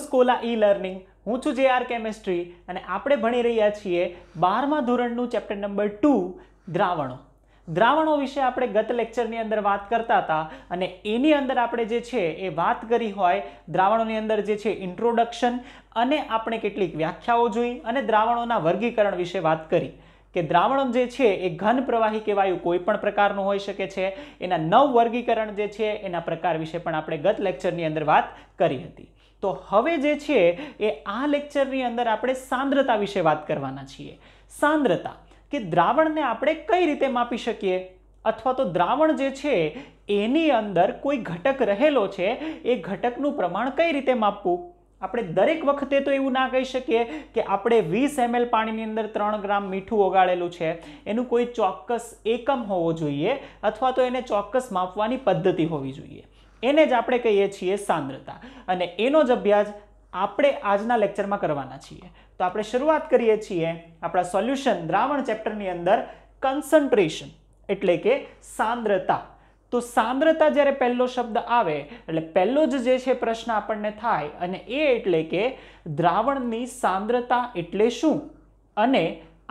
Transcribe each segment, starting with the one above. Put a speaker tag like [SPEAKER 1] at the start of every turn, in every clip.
[SPEAKER 1] two સ્કોલા e learning હું છું જે આર કેમેસ્ટ્રી અને આપણે ભણી રહ્યા છીએ બારમા ધોરણનું ચેપ્ટર નંબર ટુ દ્રાવણો દ્રાવણો વિશે આપણે ગત લેક્ચરની અંદર વાત કરતા હતા અને એની અંદર આપણે જે છે એ વાત કરી હોય દ્રાવણોની અંદર જે છે ઇન્ટ્રોડક્શન અને આપણે કેટલીક વ્યાખ્યાઓ જોઈ અને દ્રાવણોના વર્ગીકરણ વિશે વાત કરી કે દ્રાવણ જે છે એ ઘન પ્રવાહી કે વાયુ કોઈ પણ પ્રકારનું હોઈ શકે છે એના નવ વર્ગીકરણ જે છે એના પ્રકાર વિશે પણ આપણે ગત લેક્ચરની અંદર વાત કરી હતી તો હવે જે છે એ આ લેક્ચરની અંદર આપણે સાંદ્રતા વિશે વાત કરવાના છીએ સાંદ્રતા કે દ્રાવણને આપણે કઈ રીતે માપી શકીએ અથવા તો દ્રાવણ જે છે એની અંદર કોઈ ઘટક રહેલો છે એ ઘટકનું પ્રમાણ કઈ રીતે માપવું આપણે દરેક વખતે તો એવું ના કહી શકીએ કે આપણે વીસ એમએલ પાણીની અંદર ત્રણ ગ્રામ મીઠું ઓગાળેલું છે એનું કોઈ ચોક્કસ એકમ હોવો જોઈએ અથવા તો એને ચોક્કસ માપવાની પદ્ધતિ હોવી જોઈએ એને જ આપણે કહીએ છીએ સાંદ્રતા અને એનો જ અભ્યાસ આપણે આજના લેક્ચરમાં કરવાના છીએ તો આપણે શરૂઆત કરીએ છીએ આપણા સોલ્યુશન દ્રાવણ ચેપ્ટરની અંદર કન્સન્ટ્રેશન એટલે કે સાંદ્રતા તો સાંદ્રતા જ્યારે પહેલો શબ્દ આવે એટલે પહેલો જ જે છે પ્રશ્ન આપણને થાય અને એ એટલે કે દ્રાવણની સાંદ્રતા એટલે શું અને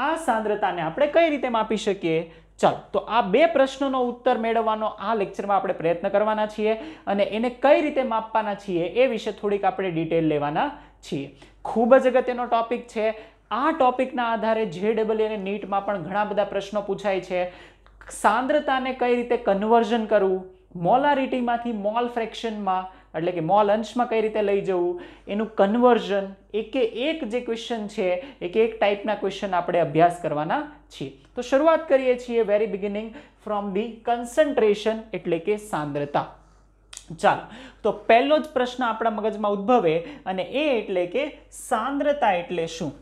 [SPEAKER 1] આ સાંદ્રતાને આપણે કઈ રીતે માપી શકીએ ચાલો તો આ બે પ્રશ્નોનો ઉત્તર મેળવવાનો આ લેક્ચરમાં આપણે પ્રયત્ન કરવાના છીએ અને એને કઈ રીતે માપવાના છીએ એ વિશે થોડીક આપણે ડિટેલ લેવાના છીએ ખૂબ જ અગત્યનો ટોપિક છે આ ટોપિકના આધારે જે ડબલ અને નીટમાં પણ ઘણા બધા પ્રશ્નો પૂછાય છે સાંદ્રતાને કઈ રીતે કન્વર્ઝન કરવું મોલારિટીમાંથી મોલ ફ્રેક્શનમાં એટલે કે મોલ અંશમાં કઈ રીતે લઈ જવું એનું કન્વર્ઝન એકે એક જે ક્વેશ્ચન છે એક એક ટાઈપના ક્વેશ્ચન આપણે અભ્યાસ કરવાના છીએ તો શરૂઆત કરીએ છીએ very beginning from the concentration એટલે કે સાંદ્રતા ચાલો તો પહેલો જ પ્રશ્ન આપણા મગજમાં ઉદ્ભવે અને એ એટલે કે સાંદ્રતા એટલે શું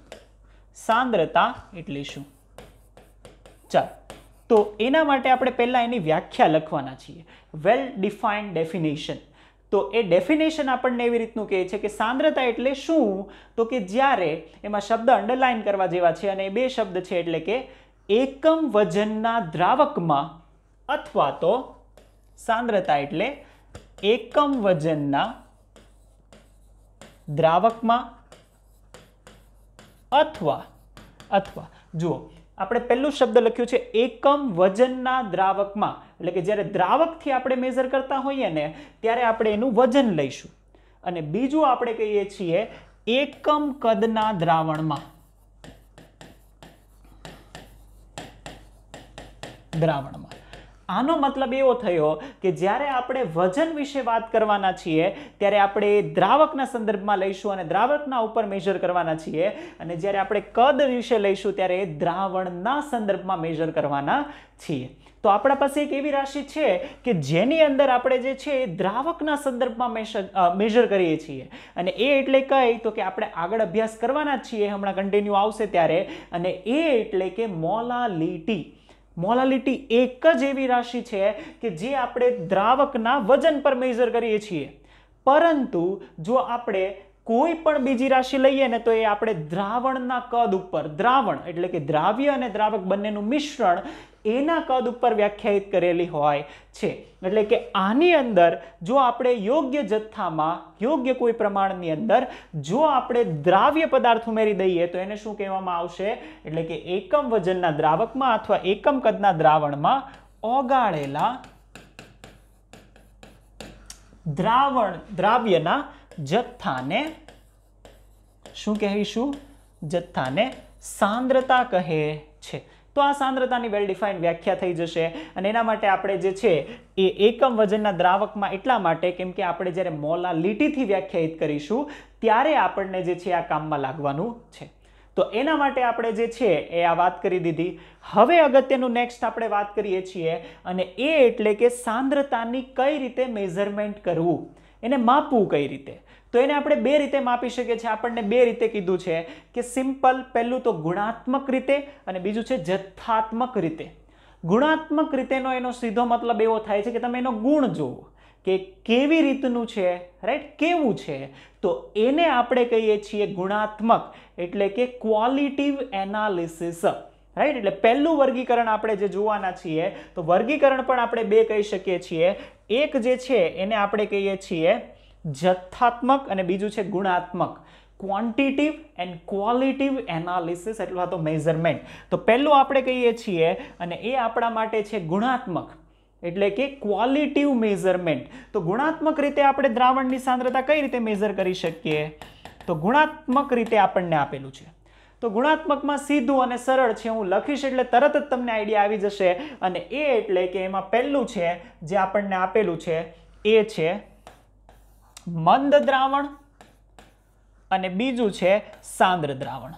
[SPEAKER 1] સાંદ્રતા એટલે શું ચાલો તો એના માટે આપણે પહેલાં એની વ્યાખ્યા લખવાના છીએ વેલ ડિફાઇન્ડ ડેફિનેશન તો એ ડેફિનેશન આપણને એવી રીતનું કહે છે કે સાંદ્રતા એટલે શું તો કે જ્યારે એમાં શબ્દ અંડરલાઇન કરવા જેવા છે અને એ બે શબ્દ છે એટલે કે એકમ વજનના દ્રાવકમાં અથવા તો સાંદ્રતા એટલે એકમ વજનના દ્રાવકમાં અથવા અથવા જુઓ આપણે પહેલું શબ્દ લખ્યું છે એકમ વજનના દ્રાવકમાં એટલે કે જ્યારે દ્રાવકથી આપણે મેઝર કરતા હોઈએ ને ત્યારે આપણે એનું વજન લઈશું અને બીજું આપણે કહીએ છીએ એકમ કદના દ્રાવણમાં દ્રાવણમાં આનો મતલબ એવો થયો કે જ્યારે આપણે વજન વિશે વાત કરવાના છીએ ત્યારે આપણે દ્રાવકના સંદર્ભમાં લઈશું અને દ્રાવકના ઉપર મેજર કરવાના છીએ અને જ્યારે આપણે કદ વિશે લઈશું ત્યારે દ્રાવણના સંદર્ભમાં મેજર કરવાના છીએ તો આપણા પાસે એક એવી રાશિ છે કે જેની અંદર આપણે જે છે એ દ્રાવકના સંદર્ભમાં મેજર કરીએ છીએ અને એ એટલે કઈ તો કે આપણે આગળ અભ્યાસ કરવાના છીએ હમણાં કન્ટિન્યુ આવશે ત્યારે અને એ એટલે કે મોલાલિટી મોલાલિટી એક જ એવી રાશિ છે કે જે આપણે દ્રાવકના વજન પર મેઝર કરીએ છીએ પરંતુ જો આપણે કોઈ પણ બીજી રાશિ લઈએ ને તો એ આપણે દ્રાવણના કદ ઉપર દ્રાવણ એટલે કે દ્રાવ્ય અને દ્રાવક બંનેનું મિશ્રણ એના કદ ઉપર વ્યાખ્યાયિત કરેલી હોય છે એટલે કે આની અંદર જો આપણે યોગ્ય જથ્થામાં યોગ્ય કોઈ પ્રમાણની અંદર જો આપણે દ્રાવ્ય પદાર્થ ઉમેરી દઈએ તો એને શું કહેવામાં આવશે એટલે કે એકમ વજનના દ્રાવકમાં અથવા એકમ કદના દ્રાવણમાં ઓગાળેલા દ્રાવણ દ્રાવ્યના જથ્થાને શું કહેવીશું જથ્થાને સાંદ્રતા કહે છે તો આ સાંદ્રતાની વેલ ડિફાઇન્ડ વ્યાખ્યા થઈ જશે અને એના માટે આપણે જે છે એ એકમ વજનના દ્રાવકમાં એટલા માટે કેમ કે આપણે જ્યારે મોલા લીટીથી વ્યાખ્યાયિત કરીશું ત્યારે આપણને જે છે આ કામમાં લાગવાનું છે તો એના માટે આપણે જે છે એ આ વાત કરી દીધી હવે અગત્યનું નેક્સ્ટ આપણે વાત કરીએ છીએ અને એ એટલે કે સાંદ્રતાની કઈ રીતે મેઝરમેન્ટ કરવું એને માપવું કઈ રીતે તો એને આપણે બે રીતે માપી શકીએ છીએ આપણને બે રીતે કીધું છે કે સિમ્પલ પહેલું તો ગુણાત્મક રીતે અને બીજું છે જથ્થાત્મક રીતે ગુણાત્મક રીતેનો એનો સીધો મતલબ એવો થાય છે કે તમે એનો ગુણ જોવો કે કેવી રીતનું છે રાઈટ કેવું છે તો એને આપણે કહીએ છીએ ગુણાત્મક એટલે કે ક્વોલિટિવ એનાલિસિસ રાઈટ એટલે પહેલું વર્ગીકરણ આપણે જે જોવાના છીએ તો વર્ગીકરણ પણ આપણે બે કહી શકીએ છીએ એક જે છે એને આપણે કહીએ છીએ જથ્થાત્મક અને બીજું છે ગુણાત્મક ક્વોન્ટિટિવ એન્ડ ક્વોલિટિવ એનાલિસિસ એટલે તો મેઝરમેન્ટ તો પહેલું આપણે કહીએ છીએ અને એ આપણા માટે છે ગુણાત્મક એટલે કે ક્વોલિટિવ મેઝરમેન્ટ તો ગુણાત્મક રીતે આપણે દ્રાવણની સાંદ્રતા કઈ રીતે મેઝર કરી શકીએ તો ગુણાત્મક રીતે આપણને આપેલું છે તો ગુણાત્મકમાં સીધું અને સરળ છે હું લખીશ એટલે તરત જ તમને આઈડિયા આવી જશે અને એ એટલે કે એમાં પહેલું છે જે આપણને આપેલું છે એ છે મંદ દ્રાવણ અને બીજું છે સાંદ્ર દ્રાવણ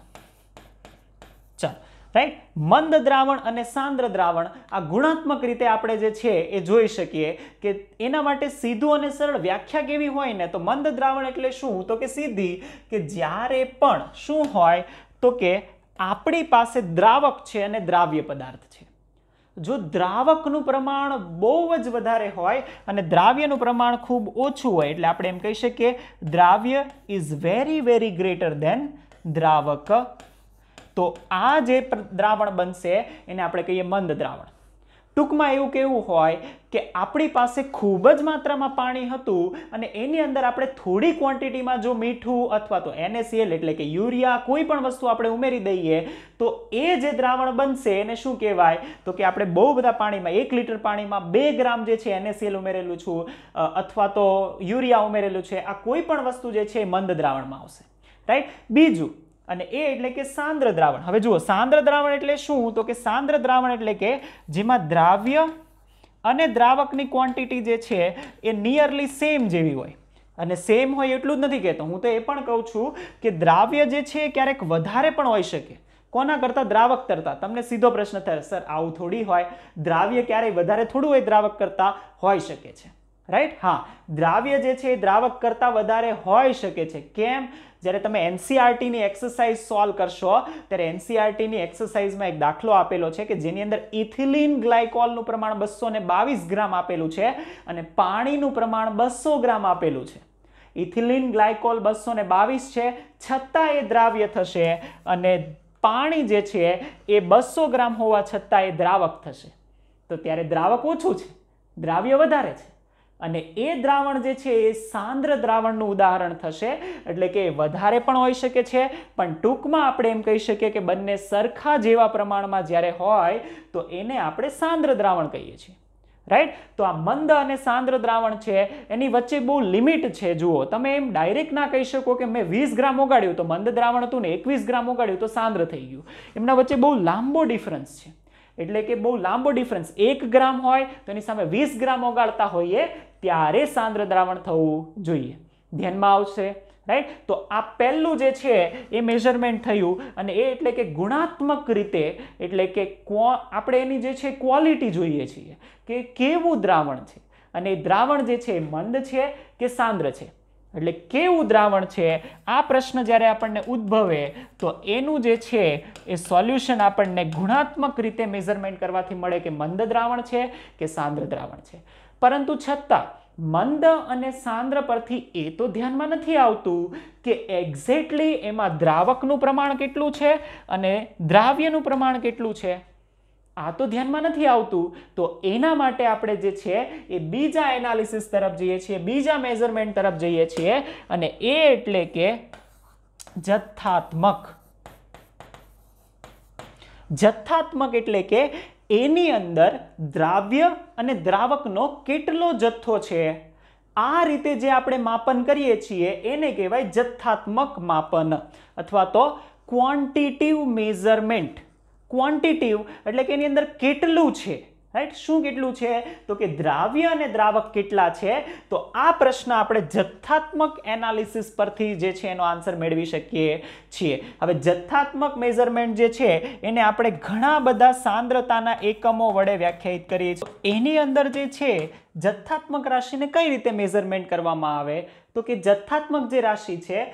[SPEAKER 1] ચાલો રાઈટ મંદ દ્રાવણ અને સાંદ્ર દ્રાવણ આ ગુણાત્મક રીતે આપણે જે છે એ જોઈ શકીએ કે એના માટે સીધું અને સરળ વ્યાખ્યા કેવી હોય ને તો મંદ દ્રાવણ એટલે શું તો કે સીધી કે જ્યારે પણ શું હોય તો કે આપણી પાસે દ્રાવક છે અને દ્રાવ્ય પદાર્થ છે જો દ્રાવકનું પ્રમાણ બહુ જ વધારે હોય અને દ્રાવ્યનું પ્રમાણ ખૂબ ઓછું હોય એટલે આપણે એમ કહી શકીએ દ્રાવ્ય is very very greater than દ્રાવક તો આ જે દ્રાવણ બનશે એને આપણે કહીએ મંદ દ્રાવણ ટૂંકમાં એવું કેવું હોય કે આપણી પાસે ખૂબ જ માત્રામાં પાણી હતું અને એની અંદર આપણે થોડી ક્વોન્ટિટીમાં જો મીઠું અથવા તો એનએસીએલ એટલે કે યુરિયા કોઈ પણ વસ્તુ આપણે ઉમેરી દઈએ તો એ જે દ્રાવણ બનશે એને શું કહેવાય તો કે આપણે બહુ બધા પાણીમાં એક લીટર પાણીમાં બે ગ્રામ જે છે એનએસીએલ ઉમેરેલું છું અથવા તો યુરિયા ઉમેરેલું છે આ કોઈ પણ વસ્તુ જે છે એ મંદ દ્રાવણમાં આવશે રાઈટ બીજું અને એ એટલે કે સાંદ્ર દ્રાવણ હવે જુઓ સાંદ્ર દ્રાવણ એટલે શું તો કે સાંદ્ર દ્રાવણ એટલે કે જેમાં દ્રાવ્ય અને દ્રાવકની ક્વોન્ટિટી જે છે એ નિયરલી સેમ જેવી હોય અને સેમ હોય એટલું જ નથી કહેતો હું તો એ પણ કહું છું કે દ્રાવ્ય જે છે ક્યારેક વધારે પણ હોઈ શકે કોના કરતાં દ્રાવક કરતાં તમને સીધો પ્રશ્ન થયો સર આવું થોડી હોય દ્રાવ્ય ક્યારેય વધારે થોડું હોય દ્રાવક કરતાં હોઈ શકે છે રાઈટ હા દ્રાવ્ય જે છે એ દ્રાવક કરતાં વધારે હોઈ શકે છે કેમ જ્યારે તમે એનસીઆરટીની એક્સરસાઇઝ સોલ્વ કરશો ત્યારે એનસીઆરટીની e એક્સરસાઇઝમાં એક દાખલો આપેલો છે કે જેની અંદર ઇથિલિન ગ્લાયકોલનું પ્રમાણ બસો ગ્રામ આપેલું છે અને પાણીનું પ્રમાણ બસો ગ્રામ આપેલું છે ઇથિલિન ગ્લાયકોલ બસો છે છતાં એ દ્રાવ્ય થશે અને પાણી જે છે એ બસો ગ્રામ હોવા છતાં એ દ્રાવક થશે તો ત્યારે દ્રાવક ઓછું છે દ્રાવ્ય વધારે છે અને એ દ્રાવણ જે છે એ સાંદ્ર દ્રાવણનું ઉદાહરણ થશે એટલે કે વધારે પણ હોઈ શકે છે પણ ટૂંકમાં આપણે એમ કહી શકીએ કે બંને સરખા જેવા પ્રમાણમાં જ્યારે હોય તો એને આપણે સાંદ્ર દ્રાવણ કહીએ છીએ રાઈટ તો આ મંદ અને સાંદ્ર દ્રાવણ છે એની વચ્ચે બહુ લિમિટ છે જુઓ તમે એમ ડાયરેક્ટ ના કહી શકો કે મેં વીસ ગ્રામ ઓગાડ્યું તો મંદ દ્રાવણ હતું ને એકવીસ ગ્રામ ઓગાડ્યું તો સાંદ્ર થઈ ગયું એમના વચ્ચે બહુ લાંબો ડિફરન્સ છે એટલે કે બહુ લાંબો ડિફરન્સ એક ગ્રામ હોય તો એની સામે વીસ ગ્રામ ઓગાળતા હોઈએ ત્યારે સાંદ્ર દ્રાવણ થવું જોઈએ ધ્યાનમાં આવશે રાઈટ તો આ પહેલું જે છે એ મેઝરમેન્ટ થયું અને એ એટલે કે ગુણાત્મક રીતે એટલે કે આપણે એની જે છે ક્વોલિટી જોઈએ છીએ કે કેવું દ્રાવણ છે અને દ્રાવણ જે છે મંદ છે કે સાંદ્ર છે એટલે કેવું દ્રાવણ છે આ પ્રશ્ન જ્યારે આપણને ઉદ્ભવે તો એનું જે છે એ સોલ્યુશન આપણને ગુણાત્મક રીતે મેઝરમેન્ટ કરવાથી મળે કે મંદ દ્રાવણ છે કે સાંદ્ર દ્રાવણ છે પરંતુ છતાં મંદ અને સાંદ્ર પરથી એ તો ધ્યાનમાં નથી આવતું કે એક્ઝેક્ટલી એમાં દ્રાવકનું પ્રમાણ કેટલું છે અને દ્રાવ્યનું પ્રમાણ કેટલું છે આ તો ધ્યાનમાં નથી આવતું તો એના માટે આપણે જે છે એ બીજા એનાલિસિસ તરફ જઈએ છીએ બીજા મેઝરમેન્ટ તરફ જઈએ છીએ અને એ એટલે કે જથ્થાત્મક જથ્થાત્મક એટલે કે એની અંદર દ્રાવ્ય અને દ્રાવકનો કેટલો જથ્થો છે આ રીતે જે આપણે માપન કરીએ છીએ એને કહેવાય જથ્થાત્મક માપન અથવા તો ક્વોન્ટિટિવ મેઝરમેન્ટ ક્વોન્ટિટિવ એટલે કે એની અંદર કેટલું છે રાઈટ શું કેટલું છે તો કે દ્રાવ્ય અને દ્રાવક કેટલા છે તો આ પ્રશ્ન આપણે જથ્થાત્મક એનાલિસિસ પરથી જે છે એનો આન્સર મેળવી શકીએ છીએ હવે જથ્થાત્મક મેઝરમેન્ટ જે છે એને આપણે ઘણા બધા સાંદ્રતાના એકમો વડે વ્યાખ્યાયિત કરીએ છીએ એની અંદર જે છે જથ્થાત્મક રાશિને કઈ રીતે મેઝરમેન્ટ કરવામાં આવે તો કે જથ્થાત્મક જે રાશિ છે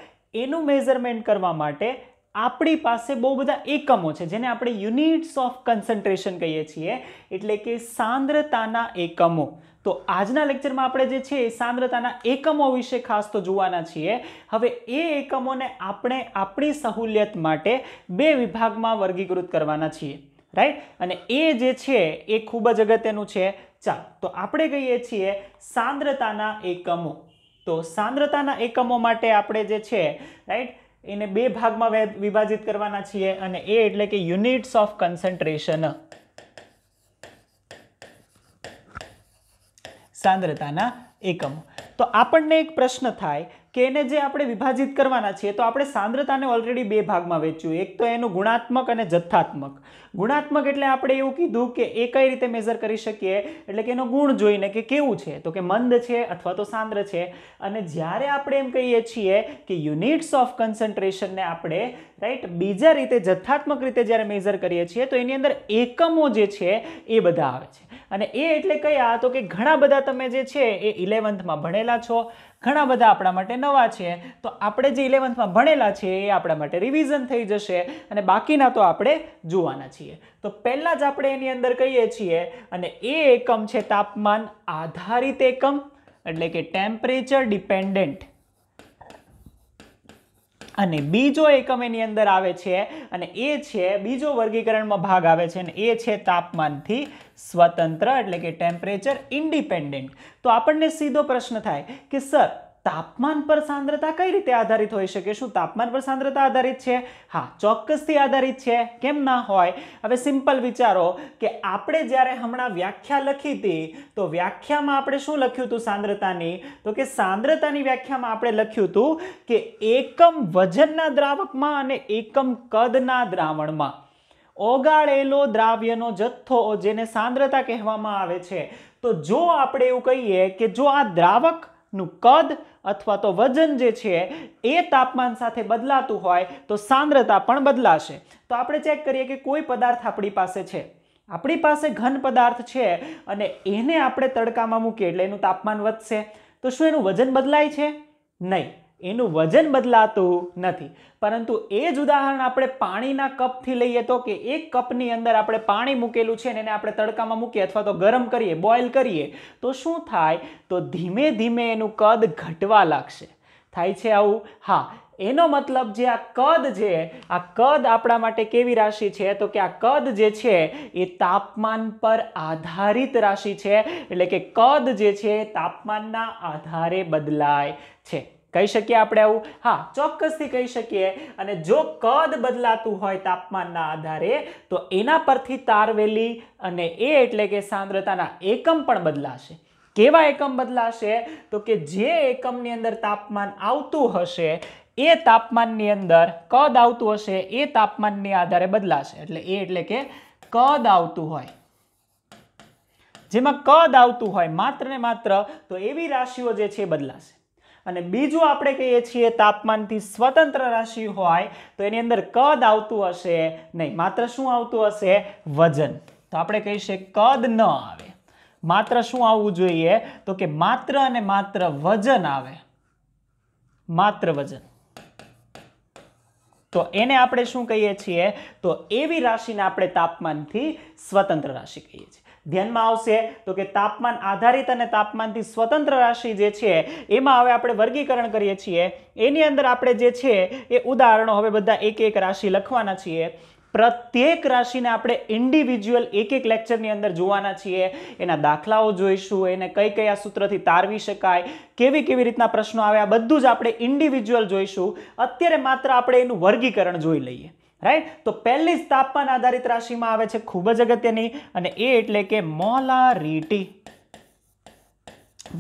[SPEAKER 1] એનું મેઝરમેન્ટ કરવા માટે આપણી પાસે બહુ બધા એકમો છે જેને આપણે યુનિટ્સ ઓફ કન્સન્ટ્રેશન કહીએ છીએ એટલે કે સાંદ્રતાના એકમો તો આજના લેક્ચરમાં આપણે જે છે એ સાંદ્રતાના એકમો વિશે ખાસ તો જોવાના છીએ હવે એ એકમોને આપણે આપણી સહુલિયત માટે બે વિભાગમાં વર્ગીકૃત કરવાના છીએ રાઈટ અને એ જે છે એ ખૂબ જ અગત્યનું છે ચાલો તો આપણે કહીએ છીએ સાંદ્રતાના એકમો તો સાંદ્રતાના એકમો માટે આપણે જે છે રાઈટ એને બે ભાગમાં વિભાજિત કરવાના છીએ અને એ એટલે કે યુનિટ્સ ઓફ કન્સન્ટ્રેશન સાંદ્રતાના એકમો તો આપણને એક પ્રશ્ન થાય કે એને જે આપણે વિભાજિત કરવાના છીએ તો આપણે સાંદ્રતાને ઓલરેડી બે ભાગમાં વેચ્યું એક તો એનું ગુણાત્મક અને જથ્થાત્મક ગુણાત્મક એટલે આપણે એવું કીધું કે એ કઈ રીતે મેઝર કરી શકીએ એટલે કે એનો ગુણ જોઈને કે કેવું છે તો કે મંદ છે અથવા તો સાંદ્ર છે અને જ્યારે આપણે એમ કહીએ છીએ કે યુનિટ્સ ઓફ કન્સન્ટ્રેશનને આપણે રાઈટ બીજા રીતે જથ્થાત્મક રીતે જ્યારે મેઝર કરીએ છીએ તો એની અંદર એકમો જે છે એ બધા આવે છે અને એ એટલે કયા તો કે ઘણા બધા તમે જે છે એ ઇલેવન્થમાં ભણેલા છો ઘણા બધા આપણા માટે નવા છે તો આપણે જે ઇલેવન્થમાં ભણેલા છે એ આપણા માટે રિવિઝન થઈ જશે અને બાકીના તો આપણે જોવાના છીએ તો પહેલાં જ આપણે એની અંદર કહીએ છીએ અને એ એકમ છે તાપમાન આધારિત એકમ એટલે કે ટેમ્પરેચર ડિપેન્ડન્ટ અને બીજો એકમ એની અંદર આવે છે અને એ છે બીજો વર્ગીકરણમાં ભાગ આવે છે અને એ છે તાપમાનથી સ્વતંત્ર એટલે કે ટેમ્પરેચર ઇન્ડિપેન્ડન્ટ તો આપણને સીધો પ્રશ્ન થાય કે સર તાપમાન પર સાંદ્રતા કઈ રીતે આધારિત હોઈ શકે શું તાપમાન પર સાંદ્રતા આધારિત છે હા ચોક્કસથી આધારિત છે કેમ ના હોય હવે સિમ્પલ વિચારો કે આપણે જ્યારે હમણાં વ્યાખ્યા લખી હતી તો વ્યાખ્યામાં આપણે શું લખ્યું હતું સાંદ્રતાની તો કે સાંદ્રતાની વ્યાખ્યામાં આપણે લખ્યું હતું કે એકમ વજનના દ્રાવકમાં અને એકમ કદના દ્રાવણમાં ઓગાળેલો દ્રાવ્યનો જથ્થો જેને સાંદ્રતા કહેવામાં આવે છે તો જો આપણે એવું કહીએ કે જો આ દ્રાવકનું કદ અથવા તો વજન જે છે એ તાપમાન સાથે બદલાતું હોય તો સાંદ્રતા પણ બદલાશે તો આપણે ચેક કરીએ કે કોઈ પદાર્થ આપણી પાસે છે આપણી પાસે ઘન પદાર્થ છે અને એને આપણે તડકામાં મૂકીએ એટલે એનું તાપમાન વધશે તો શું એનું વજન બદલાય છે નહીં એનું વજન બદલાતું નથી પરંતુ એ જ ઉદાહરણ આપણે પાણીના કપથી લઈએ તો કે એક કપની અંદર આપણે પાણી મૂકેલું છે ને એને આપણે તડકામાં મૂકીએ અથવા તો ગરમ કરીએ બોઇલ કરીએ તો શું થાય તો ધીમે ધીમે એનું કદ ઘટવા લાગશે થાય છે આવું હા એનો મતલબ જે આ કદ છે આ કદ આપણા માટે કેવી રાશિ છે તો કે આ કદ જે છે એ તાપમાન પર આધારિત રાશિ છે એટલે કે કદ જે છે તાપમાનના આધારે બદલાય છે કહી શકીએ આપણે આવું હા ચોક્કસથી કહી શકીએ અને જો કદ બદલાતું હોય તાપમાનના આધારે તો એના પરથી તારવેલી અને એ એટલે કે સાંદ્રતાના એકમ પણ બદલાશે કેવા એકમ બદલાશે તો કે જે એકમની અંદર તાપમાન આવતું હશે એ તાપમાનની અંદર કદ આવતું હશે એ તાપમાનની આધારે બદલાશે એટલે એ એટલે કે કદ આવતું હોય જેમાં કદ આવતું હોય માત્ર ને માત્ર તો એવી રાશિઓ જે છે બદલાશે અને બીજું આપણે કહીએ છીએ તાપમાનથી સ્વતંત્ર રાશિ હોય તો એની અંદર કદ આવતું હશે નહીં માત્ર શું આવતું હશે વજન તો આપણે કહીશું કદ ન આવે માત્ર શું આવવું જોઈએ તો કે માત્ર અને માત્ર વજન આવે માત્ર વજન તો એને આપણે શું કહીએ છીએ તો એવી રાશિને આપણે તાપમાનથી સ્વતંત્ર રાશિ કહીએ છીએ ધ્યાનમાં આવશે તો કે તાપમાન આધારિત અને તાપમાનથી સ્વતંત્ર રાશિ જે છે એમાં હવે આપણે વર્ગીકરણ કરીએ છીએ એની અંદર આપણે જે છે એ ઉદાહરણો હવે બધા એક એક રાશિ લખવાના છીએ પ્રત્યેક રાશિને આપણે ઇન્ડિવિજ્યુઅલ એક એક લેક્ચરની અંદર જોવાના છીએ એના દાખલાઓ જોઈશું એને કઈ કયા સૂત્રથી તારવી શકાય કેવી કેવી રીતના પ્રશ્નો આવે આ બધું જ આપણે ઇન્ડિવિજ્યુઅલ જોઈશું અત્યારે માત્ર આપણે એનું વર્ગીકરણ જોઈ લઈએ રાઈટ તો પહેલી જ તાપમાન આધારિત રાશિમાં આવે છે ખૂબ જ અગત્યની અને એ એટલે કે મોલારીટી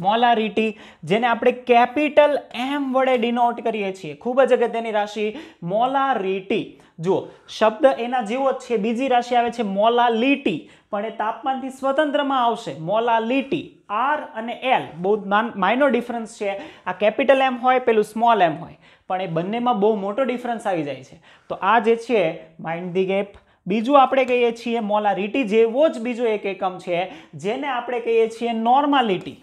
[SPEAKER 1] મોલારીટી જેને આપણે કેપિટલ એમ વડે ડિનોટ કરીએ છીએ ખૂબ જ અગત્યની રાશિ મોલારીટી જુઓ શબ્દ એના જેવો જ છે બીજી રાશિ આવે છે મોલાલીટી પણ એ તાપમાનથી સ્વતંત્રમાં આવશે મોલાલીટી આર અને એલ બહુ માઇનો ડિફરન્સ છે આ કેપિટલ એમ હોય પેલું સ્મોલ એમ હોય પણ એ બંનેમાં બહુ મોટો ડિફરન્સ આવી જાય છે તો આ જે છે માઇન્ડ ધી ગેપ બીજું આપણે કહીએ છીએ મોલારિટી જેવો જ બીજો એક એકમ છે જેને આપણે કહીએ છીએ નોર્માલિટી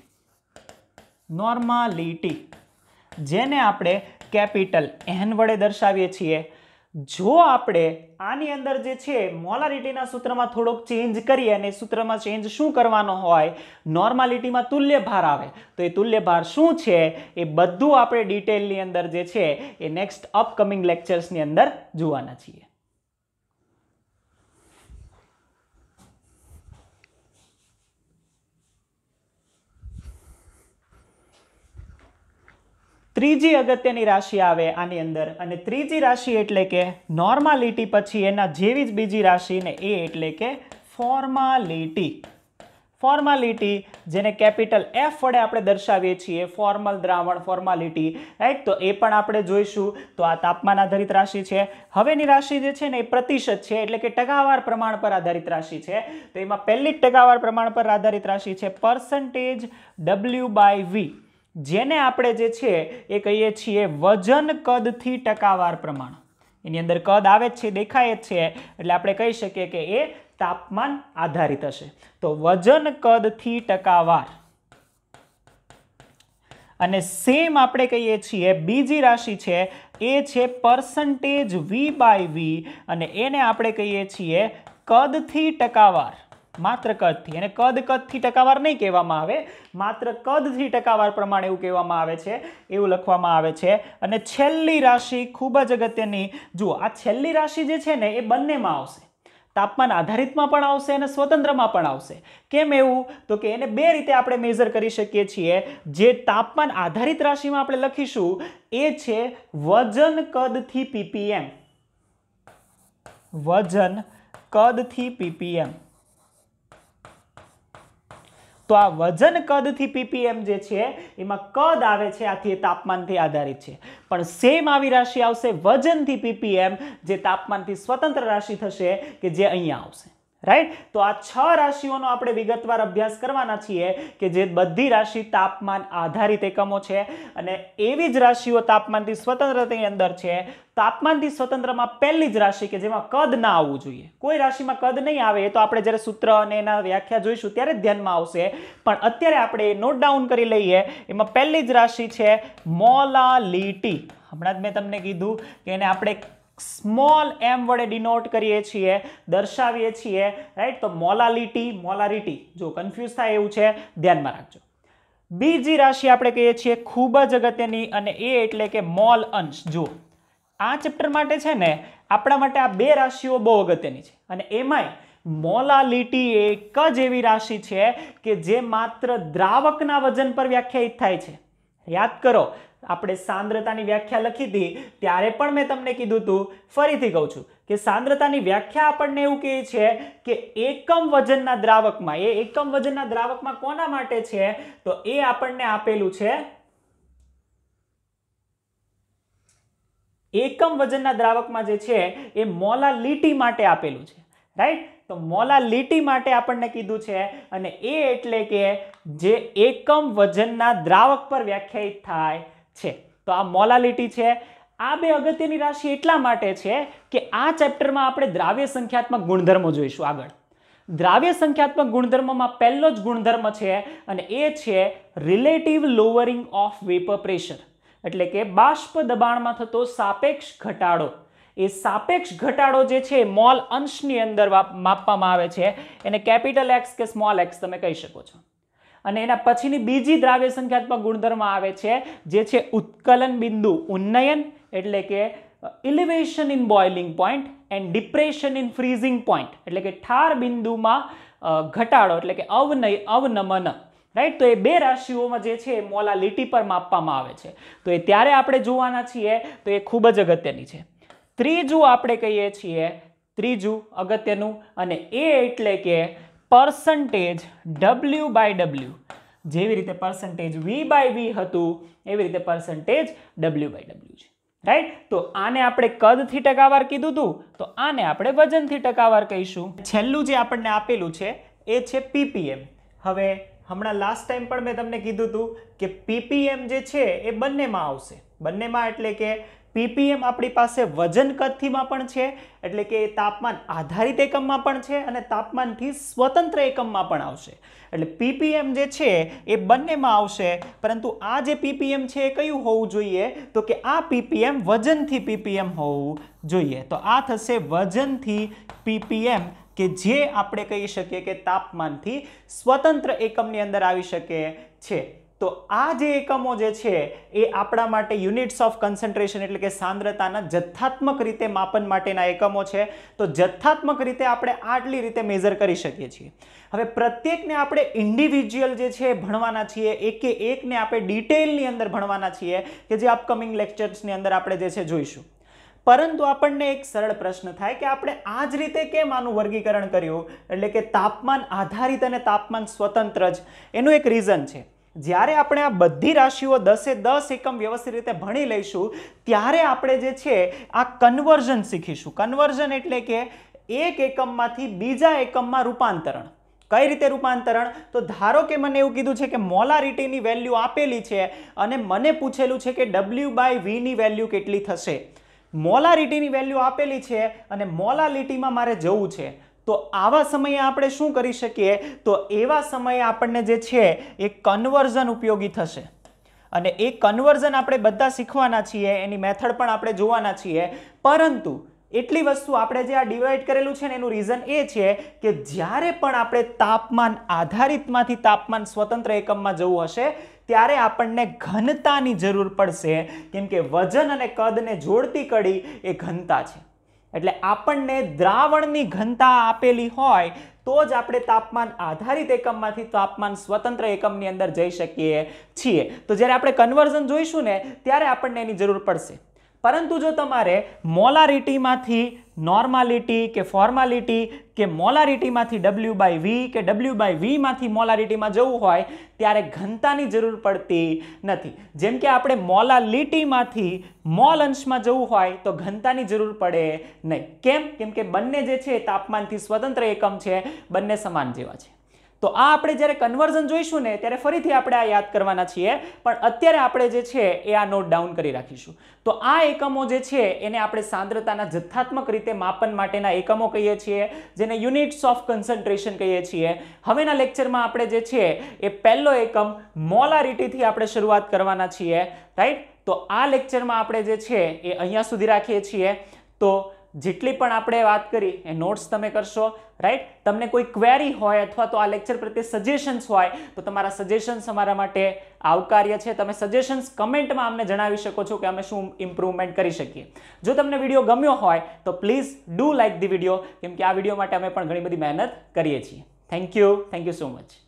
[SPEAKER 1] નોર્માલિટી જેને આપણે કેપિટલ એન વડે દર્શાવીએ છીએ જો આપણે આની અંદર જે છે મોલારિટીના સૂત્રમાં થોડોક ચેન્જ કરીએ અને સૂત્રમાં ચેન્જ શું કરવાનો હોય નોર્માલિટીમાં તુલ્ય ભાર આવે તો એ તુલ્ય ભાર શું છે એ બધું આપણે ડિટેલની અંદર જે છે એ નેક્સ્ટ અપકમિંગ લેક્ચર્સની અંદર જોવાના છીએ ત્રીજી અગત્યની રાશિ આવે આની અંદર અને ત્રીજી રાશિ એટલે કે નોર્માલિટી પછી એના જેવી જ બીજી રાશિ ને એ એટલે કે ફોર્માલિટી ફોર્માલિટી જેને કેપિટલ એફ વડે આપણે દર્શાવીએ છીએ ફોર્મલ દ્રાવણ ફોર્માલિટી રાઈટ તો એ પણ આપણે જોઈશું તો આ તાપમાન આધારિત રાશિ છે હવેની રાશિ જે છે ને એ પ્રતિશત છે એટલે કે ટકાવાર પ્રમાણ પર આધારિત રાશિ છે તો એમાં પહેલી જ ટકાવાર પ્રમાણ પર આધારિત રાશિ છે પર્સન્ટેજ ડબલ્યુ બાય વી જેને આપણે જે છે એ કહીએ છીએ વજન કદથી ટકાવાર પ્રમાણ એની અંદર કદ આવે જ છે દેખાય જ છે એટલે આપણે કહી શકીએ કે એ તાપમાન આધારિત હશે તો વજન કદથી ટકાવાર અને સેમ આપણે કહીએ છીએ બીજી રાશિ છે એ છે પર્સન્ટેજ વી બાય વી અને એને આપણે કહીએ છીએ કદથી ટકાવાર માત્ર કદથી અને કદ કદથી ટકાવાર નહીં કહેવામાં આવે માત્ર કદથી ટકાવાર પ્રમાણે એવું કહેવામાં આવે છે એવું લખવામાં આવે છે અને છેલ્લી રાશિ ખૂબ જ અગત્યની જુઓ આ છેલ્લી રાશિ જે છે ને એ બંનેમાં આવશે તાપમાન આધારિતમાં પણ આવશે અને સ્વતંત્રમાં પણ આવશે કેમ એવું તો કે એને બે રીતે આપણે મેઝર કરી શકીએ છીએ જે તાપમાન આધારિત રાશિમાં આપણે લખીશું એ છે વજન કદથી પીપીએમ વજન કદથી પીપીએમ તો આ વજન કદથી પીપીએમ જે છે એમાં કદ આવે છે આથી એ તાપમાનથી આધારિત છે પણ સેમ આવી રાશિ આવશે વજનથી પીપીએમ જે તાપમાનથી સ્વતંત્ર રાશિ થશે કે જે અહીંયા આવશે રાઈટ તો આ છ રાશિઓનો આપણે વિગતવાર અભ્યાસ કરવાના છીએ કે જે બધી રાશિ તાપમાન આધારિત એકમો છે અને એવી જ રાશિઓ તાપમાનથી સ્વતંત્રતાની અંદર છે તાપમાનથી સ્વતંત્રમાં પહેલી જ રાશિ કે જેમાં કદ ના આવવું જોઈએ કોઈ રાશિમાં કદ નહીં આવે તો આપણે જ્યારે સૂત્ર અને એના વ્યાખ્યા જોઈશું ત્યારે ધ્યાનમાં આવશે પણ અત્યારે આપણે નોટ ડાઉન કરી લઈએ એમાં પહેલી જ રાશિ છે મોલાલિટી હમણાં જ મેં તમને કીધું કે એને આપણે સ્મોલ એમ વડે ડિનોટ કરીએ છીએ દર્શાવીએ છીએ રાઈટ તો મોલાલિટી મોલારિટી જો કન્ફ્યુઝ થાય એવું છે ધ્યાનમાં રાખજો બીજી રાશિ આપણે કહીએ છીએ ખૂબ જ અગત્યની અને એ એટલે કે મોલ અંશ જુઓ આ ચેપ્ટર માટે છે ને આપણા માટે આ બે રાશિઓ બહુ અગત્યની છે અને એમાંય મોલાલિટી એક જ એવી રાશિ છે કે જે માત્ર દ્રાવકના વજન પર વ્યાખ્યાયિત થાય છે યાદ કરો આપણે સાંદ્રતાની વ્યાખ્યા લખી હતી ત્યારે પણ મેં તમને કીધું હતું ફરીથી કહું છું કે સાંદ્રતાની વ્યાખ્યા આપણને એવું કહે છે કે એકમ વજનના દ્રાવકમાં એ એકમ વજનના દ્રાવકમાં કોના માટે છે તો એ આપણને આપેલું છે એકમ વજનના દ્રાવકમાં જે છે એ મોલા લીટી માટે આપેલું છે રાઈટ તો મોલા લીટી માટે આપણને કીધું છે અને એ એટલે કે જે એકમ વજનના દ્રાવક પર વ્યાખ્યાયિત થાય છે તો આ મોલાલિટી છે આ બે અગત્યની રાશિ એટલા માટે છે કે આ ચેપ્ટરમાં આપણે દ્રાવ્ય સંખ્યાત્મક ગુણધર્મો જોઈશું આગળ દ્રાવ્ય સંખ્યાત્મક ગુણધર્મોમાં પહેલો જ ગુણધર્મ છે અને એ છે relative lowering of vapour pressure એટલે કે બાષ્પ દબાણમાં થતો સાપેક્ષ ઘટાડો એ સાપેક્ષ ઘટાડો જે છે મોલ અંશની અંદર માપવામાં આવે છે એને કેપિટલ એક્સ કે સ્મોલ એક્સ તમે કહી શકો છો અને એના પછીની બીજી દ્રાવ્ય સંખ્યાત્મક ગુણધર્મ આવે છે જે છે ઉત્કલન બિંદુ ઉન્નયન એટલે કે elevation in boiling point and depression in freezing point એટલે કે ઠાર બિંદુમાં ઘટાડો એટલે કે અવનય અવનમન રાઈટ તો એ બે રાશિઓમાં જે છે એ મોલા લીટી પર માપવામાં આવે છે તો એ ત્યારે આપણે જોવાના છીએ તો એ ખૂબ જ અગત્યની છે ત્રીજું આપણે કહીએ છીએ ત્રીજું અગત્યનું અને એ એટલે કે પર્સન્ટેજ ડબલ્યુ બાય ડબલ્યુ જેવી રીતે પર્સન્ટેજ વી બાય વી હતું એવી રીતે પર્સન્ટેજ ડબલ્યુ બાય ડબલ્યુ છે રાઈટ તો આને આપણે કદથી ટકાવાર કીધું હતું તો આને આપણે વજનથી ટકાવાર કહીશું છેલ્લું જે આપણને આપેલું છે એ છે પીપીએમ હવે હમણાં લાસ્ટ ટાઈમ પણ મેં તમને કીધું હતું કે પીપીએમ જે છે એ બંનેમાં આવશે બંનેમાં એટલે કે પીપીએમ આપણી પાસે વજન કદથીમાં પણ છે એટલે કે તાપમાન આધારિત એકમમાં પણ છે અને તાપમાનથી સ્વતંત્ર એકમમાં પણ આવશે એટલે પીપીએમ જે છે એ બંનેમાં આવશે પરંતુ આ જે પીપીએમ છે એ કયું હોવું જોઈએ તો કે આ પીપીએમ વજનથી પીપીએમ હોવું જોઈએ તો આ થશે વજનથી પીપીએમ કે જે આપણે કહી શકીએ કે તાપમાનથી સ્વતંત્ર એકમની અંદર આવી શકે છે તો આ જે એકમો જે છે એ આપણા માટે યુનિટ્સ ઓફ કન્સન્ટ્રેશન એટલે કે સાંદ્રતાના જથ્થાત્મક રીતે માપન માટેના એકમો છે તો જથ્થાત્મક રીતે આપણે આટલી રીતે મેઝર કરી શકીએ છીએ હવે પ્રત્યેકને આપણે ઇન્ડિવિજ્યુઅલ જે છે ભણવાના છીએ એકે એકને આપણે ડિટેલની અંદર ભણવાના છીએ કે જે અપકમિંગ લેક્ચર્સની અંદર આપણે જે છે જોઈશું પરંતુ આપણને એક સરળ પ્રશ્ન થાય કે આપણે આ જ રીતે કેમ આનું વર્ગીકરણ કર્યું એટલે કે તાપમાન આધારિત અને તાપમાન સ્વતંત્ર જ એનું એક રીઝન છે જ્યારે આપણે આ બધી રાશિઓ દસે દસ એકમ વ્યવસ્થિત રીતે ભણી લઈશું ત્યારે આપણે જે છે આ કન્વર્ઝન શીખીશું કન્વર્ઝન એટલે કે એક એકમમાંથી બીજા એકમમાં રૂપાંતરણ કઈ રીતે રૂપાંતરણ તો ધારો કે મને એવું કીધું છે કે મોલારિટીની વેલ્યુ આપેલી છે અને મને પૂછેલું છે કે ડબલ્યુ બાય વીની વેલ્યુ કેટલી થશે મોલારિટીની વેલ્યુ આપેલી છે અને મોલાલિટીમાં મારે જવું છે તો આવા સમયે આપણે શું કરી શકીએ તો એવા સમયે આપણને જે છે એ કન્વર્ઝન ઉપયોગી થશે અને એ કન્વર્ઝન આપણે બધા શીખવાના છીએ એની મેથડ પણ આપણે જોવાના છીએ પરંતુ એટલી વસ્તુ આપણે જે આ ડિવાઈડ કરેલું છે ને એનું રીઝન એ છે કે જ્યારે પણ આપણે તાપમાન આધારિતમાંથી તાપમાન સ્વતંત્ર એકમમાં જવું હશે ત્યારે આપણને ઘનતાની જરૂર પડશે કેમ કે વજન અને કદને જોડતી કડી એ ઘનતા છે એટલે આપણને દ્રાવણની ઘનતા આપેલી હોય તો જ આપણે તાપમાન આધારિત એકમમાંથી તાપમાન સ્વતંત્ર એકમની અંદર જઈ શકીએ છીએ તો જ્યારે આપણે કન્વર્ઝન જોઈશું ને ત્યારે આપણને એની જરૂર પડશે પરંતુ જો તમારે મોલારિટીમાંથી નોર્માલિટી કે ફોર્માલિટી કે મોલારિટીમાંથી ડબલ્યુ બાય વી કે ડબલ્યુ બાય વીમાંથી મોલારિટીમાં જવું હોય ત્યારે ઘનતાની જરૂર પડતી નથી જેમ કે આપણે મોલાલિટીમાંથી મોલ અંશમાં જવું હોય તો ઘનતાની જરૂર પડે નહીં કેમ કેમ કે બંને જે છે તાપમાનથી સ્વતંત્ર એકમ છે બંને સમાન જેવા છે તો આ આપણે જ્યારે કન્વર્ઝન જોઈશું ને ત્યારે ફરીથી આપણે આ યાદ કરવાના છીએ પણ અત્યારે આપણે જે છે એ આ નોટ ડાઉન કરી રાખીશું તો આ એકમો જે છે એને આપણે સાંદ્રતાના જથ્થાત્મક રીતે માપન માટેના એકમો કહીએ છીએ જેને યુનિટ્સ ઓફ કન્સન્ટ્રેશન કહીએ છીએ હવેના લેક્ચરમાં આપણે જે છે એ પહેલો એકમ મોલારિટીથી આપણે શરૂઆત કરવાના છીએ રાઈટ તો આ લેક્ચરમાં આપણે જે છે એ અહીંયા સુધી રાખીએ છીએ તો જેટલી પણ આપણે વાત કરી એ નોટ્સ તમે કરશો રાઈટ તમને કોઈ ક્વેરી હોય અથવા તો આ લેક્ચર પ્રત્યે સજેશન્સ હોય તો તમારા સજેશન્સ અમારા માટે આવકાર્ય છે તમે સજેશન્સ કમેન્ટમાં અમને જણાવી શકો છો કે અમે શું ઇમ્પ્રુવમેન્ટ કરી શકીએ જો તમને વિડીયો ગમ્યો હોય તો please do like the video કેમકે આ વિડીયો માટે અમે પણ ઘણી બધી મહેનત કરીએ છીએ thank you thank you so much